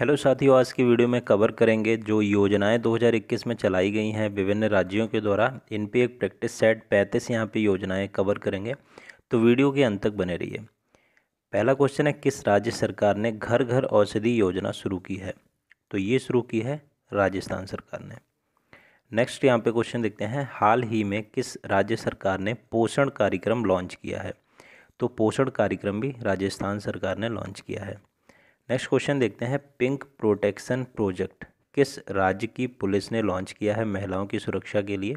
hello साथियों आज की वीडियो में कवर करेंगे जो योजनाएं 2021 में चलाई गई हैं विभिन्न राज्यों के द्वारा इन पे एक प्रैक्टिस सेट पैंतीस यहाँ पे योजनाएं कवर करेंगे तो वीडियो के अंत तक बने रहिए पहला क्वेश्चन है किस राज्य सरकार ने घर घर औषधि योजना शुरू की है तो ये शुरू की है राजस्थान सरकार ने नेक्स्ट यहाँ पर क्वेश्चन देखते हैं हाल ही में किस राज्य सरकार ने पोषण कार्यक्रम लॉन्च किया है तो पोषण कार्यक्रम भी राजस्थान सरकार ने लॉन्च किया है नेक्स्ट क्वेश्चन देखते हैं पिंक प्रोटेक्शन प्रोजेक्ट किस राज्य की पुलिस ने लॉन्च किया है महिलाओं की सुरक्षा के लिए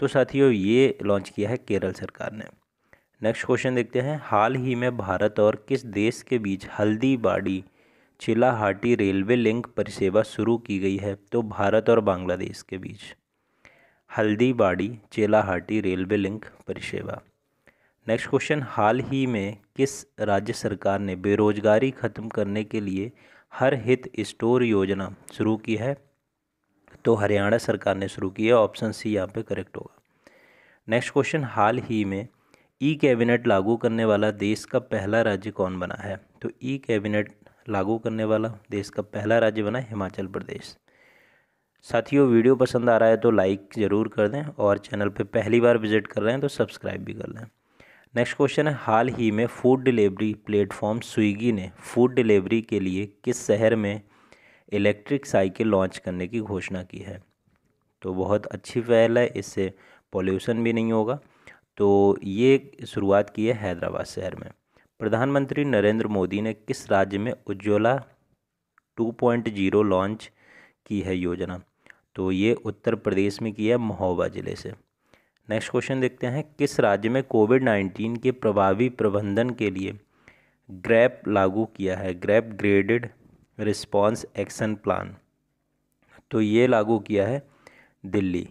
तो साथियों ये लॉन्च किया है केरल सरकार ने नेक्स्ट क्वेश्चन देखते हैं हाल ही में भारत और किस देश के बीच हल्दीबाड़ी चिलाहाटी रेलवे लिंक परिसेवा शुरू की गई है तो भारत और बांग्लादेश के बीच हल्दीबाड़ी चिलाहाटी रेलवे लिंक परिसेवा नेक्स्ट क्वेश्चन हाल ही में किस राज्य सरकार ने बेरोजगारी खत्म करने के लिए हर हित स्टोर योजना शुरू की है तो हरियाणा सरकार ने शुरू की है ऑप्शन सी यहाँ पे करेक्ट होगा नेक्स्ट क्वेश्चन हाल ही में ई कैबिनेट लागू करने वाला देश का पहला राज्य कौन बना है तो ई कैबिनेट लागू करने वाला देश का पहला राज्य बना हिमाचल प्रदेश साथियों वीडियो पसंद आ रहा है तो लाइक ज़रूर कर दें और चैनल पर पहली बार विजिट कर रहे हैं तो सब्सक्राइब भी कर लें नेक्स्ट क्वेश्चन है हाल ही में फूड डिलीवरी प्लेटफॉर्म स्विगी ने फूड डिलीवरी के लिए किस शहर में इलेक्ट्रिक साइकिल लॉन्च करने की घोषणा की है तो बहुत अच्छी पहल है इससे पॉल्यूशन भी नहीं होगा तो ये शुरुआत की है हैदराबाद शहर में प्रधानमंत्री नरेंद्र मोदी ने किस राज्य में उज्ज्वला 2.0 लॉन्च की है योजना तो ये उत्तर प्रदेश में की है महोबा ज़िले से नेक्स्ट क्वेश्चन देखते हैं किस राज्य में कोविड नाइन्टीन के प्रभावी प्रबंधन के लिए ग्रैप लागू किया है GRAP graded response action plan तो ये लागू किया है दिल्ली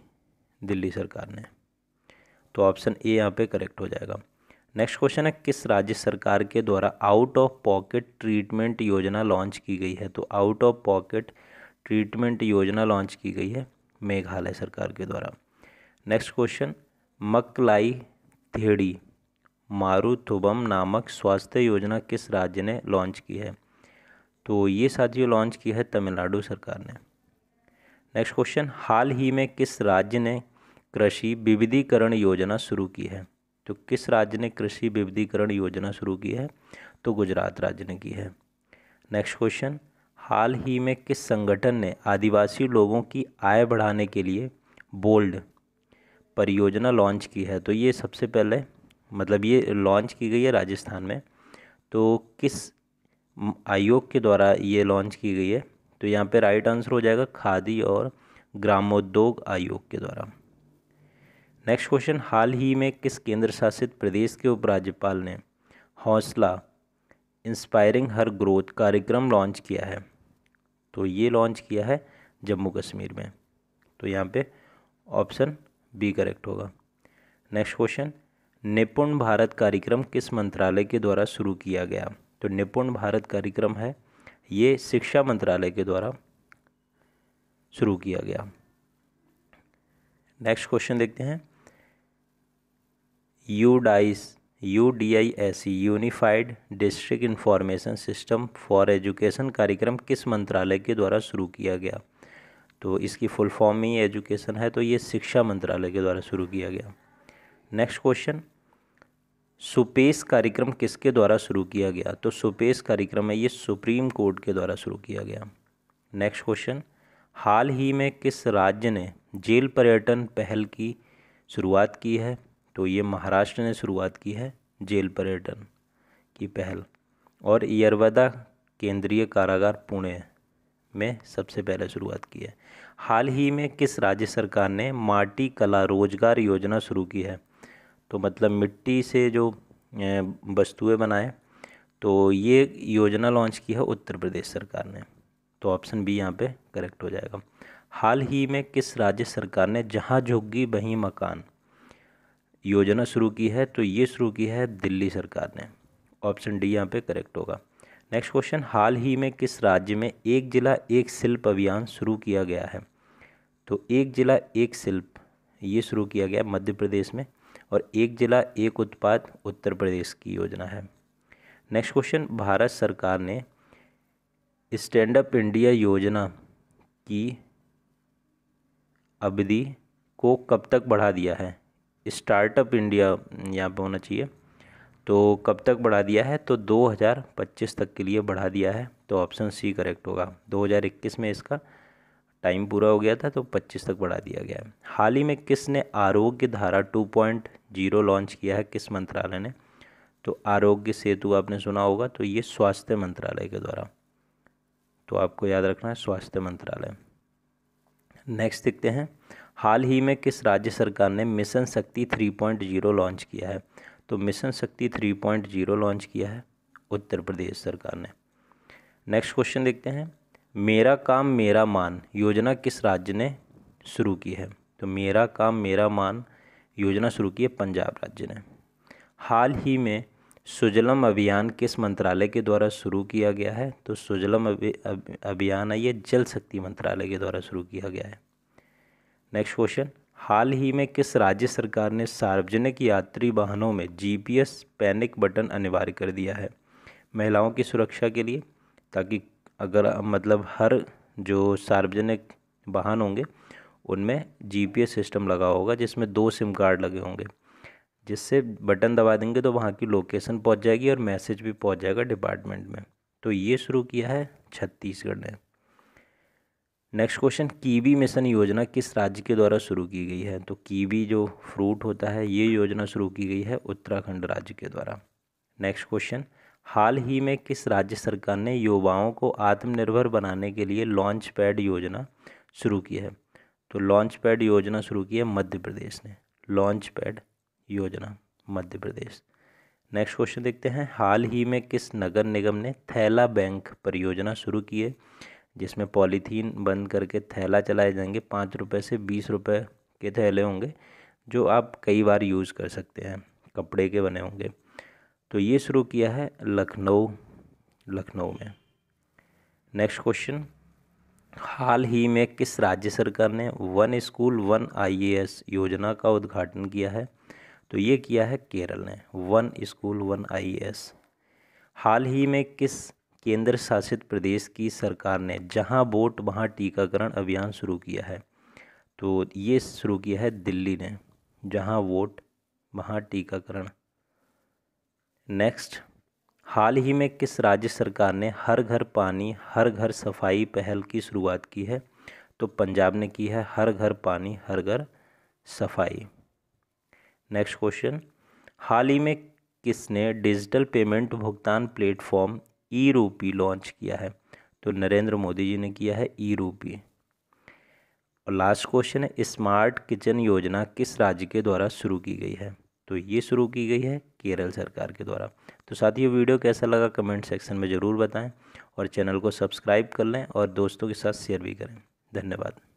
दिल्ली सरकार ने तो ऑप्शन ए यहाँ पे करेक्ट हो जाएगा नेक्स्ट क्वेश्चन है किस राज्य सरकार के द्वारा आउट ऑफ पॉकेट ट्रीटमेंट योजना लॉन्च की गई है तो आउट ऑफ पॉकेट ट्रीटमेंट योजना लॉन्च की गई है मेघालय सरकार के द्वारा नेक्स्ट क्वेश्चन मकलाई थेड़ी मारूथुबम नामक स्वास्थ्य योजना किस राज्य ने लॉन्च की है तो ये साथियों लॉन्च की है तमिलनाडु सरकार ने नेक्स्ट क्वेश्चन हाल ही में किस राज्य ने कृषि विविधीकरण योजना शुरू की है तो किस राज्य ने कृषि विविधीकरण योजना शुरू की है तो गुजरात राज्य ने की है नेक्स्ट क्वेश्चन हाल ही में किस संगठन ने आदिवासी लोगों की आय बढ़ाने के लिए बोल्ड परियोजना लॉन्च की है तो ये सबसे पहले मतलब ये लॉन्च की गई है राजस्थान में तो किस आयोग के द्वारा ये लॉन्च की गई है तो यहाँ पे राइट आंसर हो जाएगा खादी और ग्रामोद्योग आयोग के द्वारा नेक्स्ट क्वेश्चन हाल ही में किस केंद्र शासित प्रदेश के उपराज्यपाल ने हौसला इंस्पायरिंग हर ग्रोथ कार्यक्रम लॉन्च किया है तो ये लॉन्च किया है जम्मू कश्मीर में तो यहाँ पे ऑप्शन बी करेक्ट होगा नेक्स्ट क्वेश्चन निपुण भारत कार्यक्रम किस मंत्रालय के द्वारा शुरू किया गया तो निपुण भारत कार्यक्रम है ये शिक्षा मंत्रालय के द्वारा शुरू किया गया नेक्स्ट क्वेश्चन देखते हैं U DISE U D I S unified district information system for education कार्यक्रम किस मंत्रालय के द्वारा शुरू किया गया तो इसकी फुल फॉर्म में ही एजुकेशन है तो ये शिक्षा मंत्रालय के द्वारा शुरू किया गया नेक्स्ट क्वेश्चन सुपेश कार्यक्रम किसके द्वारा शुरू किया गया तो सुपेश कार्यक्रम है ये सुप्रीम कोर्ट के द्वारा शुरू किया गया नेक्स्ट क्वेश्चन हाल ही में किस राज्य ने जेल पर्यटन पहल की शुरुआत की है तो ये महाराष्ट्र ने शुरुआत की है जेल पर्यटन की पहल और यरवदा केंद्रीय कारागार पुणे में सबसे पहले शुरुआत की है हाल ही में किस राज्य सरकार ने माटी कला रोजगार योजना शुरू की है तो मतलब मिट्टी से जो वस्तुएँ बनाए तो ये योजना लॉन्च की है उत्तर प्रदेश सरकार ने तो ऑप्शन बी यहाँ पे करेक्ट हो जाएगा हाल ही में किस राज्य सरकार ने जहाँ झुग्गी वहीं मकान योजना शुरू की है तो ये शुरू की है दिल्ली सरकार ने ऑप्शन डी यहाँ पे करेक्ट होगा नेक्स्ट क्वेश्चन हाल ही में किस राज्य में एक जिला एक शिल्प अभियान शुरू किया गया है तो एक जिला एक शिल्प ये शुरू किया गया मध्य प्रदेश में और एक जिला एक उत्पाद उत्तर प्रदेश की योजना है नेक्स्ट क्वेश्चन भारत सरकार ने स्टैंड अप इंडिया योजना की अवधि को कब तक बढ़ा दिया है स्टार्टअप इंडिया यहाँ पर होना चाहिए तो कब तक बढ़ा दिया है तो 2025 तक के लिए बढ़ा दिया है तो ऑप्शन सी करेक्ट होगा 2021 में इसका टाइम पूरा हो गया था तो 25 तक बढ़ा दिया गया है हाल ही में किसने आरोग्य धारा 2.0 लॉन्च किया है किस मंत्रालय ने तो आरोग्य सेतु आपने सुना होगा तो ये स्वास्थ्य मंत्रालय के द्वारा तो आपको याद रखना है स्वास्थ्य मंत्रालय नेक्स्ट देखते हैं हाल ही में किस राज्य सरकार ने मिशन शक्ति 3.0 लॉन्च किया है तो मिशन शक्ति थ्री पॉइंट जीरो लॉन्च किया है उत्तर प्रदेश सरकार ने नेक्स्ट क्वेश्चन देखते हैं मेरा काम मेरा मान योजना किस राज्य ने शुरू की है तो मेरा काम मेरा मान योजना शुरू की है पंजाब राज्य ने हाल ही में सुजलम अभियान किस मंत्रालय के द्वारा शुरू किया गया है तो सुजलम अभियान है ये जल शक्ति मंत्रालय के द्वारा शुरू किया गया है नेक्स्ट क्वेश्चन हाल ही में किस राज्य सरकार ने सार्वजनिक यात्री वाहनों में जीपीएस पैनिक बटन अनिवार्य कर दिया है महिलाओं की सुरक्षा के लिए ताकि अगर मतलब हर जो सार्वजनिक वाहन होंगे उनमें जीपीएस सिस्टम लगा होगा जिसमें दो सिम कार्ड लगे होंगे जिससे बटन दबा देंगे तो वहाँ की लोकेशन पहुँच जाएगी और मैसेज भी पहुँच जाएगा डिपार्टमेंट में तो ये शुरू किया है छत्तीसगढ़ ने नेक्स्ट क्वेश्चन कीवी मिशन योजना किस राज्य के द्वारा शुरू की गई है तो कीवी जो फ्रूट होता है ये योजना शुरू की गई है उत्तराखंड राज्य के द्वारा नेक्स्ट क्वेश्चन हाल ही में किस राज्य सरकार ने युवाओं को आत्मनिर्भर बनाने के लिए लॉन्च पैड योजना शुरू की है तो लॉन्च पैड योजना शुरू की है मध्य प्रदेश ने लॉन्च पैड योजना मध्य प्रदेश नेक्स्ट क्वेश्चन देखते हैं हाल ही में किस नगर निगम ने थैला बैंक परियोजना शुरू की है जिसमें पॉलीथीन बंद करके थैला चलाए जाएंगे पाँच रुपये से बीस रुपये के थैले होंगे जो आप कई बार यूज़ कर सकते हैं कपड़े के बने होंगे तो ये शुरू किया है लखनऊ लखनऊ में नेक्स्ट क्वेश्चन हाल ही में किस राज्य सरकार ने वन स्कूल वन आईएएस योजना का उद्घाटन किया है तो ये किया है केरल ने वन स्कूल वन आईएएस हाल ही में किस केंद्र शासित प्रदेश की सरकार ने जहां वोट वहां टीकाकरण अभियान शुरू किया है तो ये शुरू किया है दिल्ली ने जहां वोट वहां टीकाकरण नेक्स्ट हाल ही में किस राज्य सरकार ने हर घर पानी हर घर सफाई पहल की शुरुआत की है तो पंजाब ने की है हर घर पानी हर घर सफाई नेक्स्ट क्वेश्चन हाल ही में किसने डिजिटल पेमेंट भुगतान प्लेटफॉर्म ई रूपी लॉन्च किया है तो नरेंद्र मोदी जी ने किया है ई रूपी और लास्ट क्वेश्चन है स्मार्ट किचन योजना किस राज्य के द्वारा शुरू की गई है तो ये शुरू की गई है केरल सरकार के द्वारा तो साथियों वीडियो कैसा लगा कमेंट सेक्शन में ज़रूर बताएं और चैनल को सब्सक्राइब कर लें और दोस्तों के साथ शेयर भी करें धन्यवाद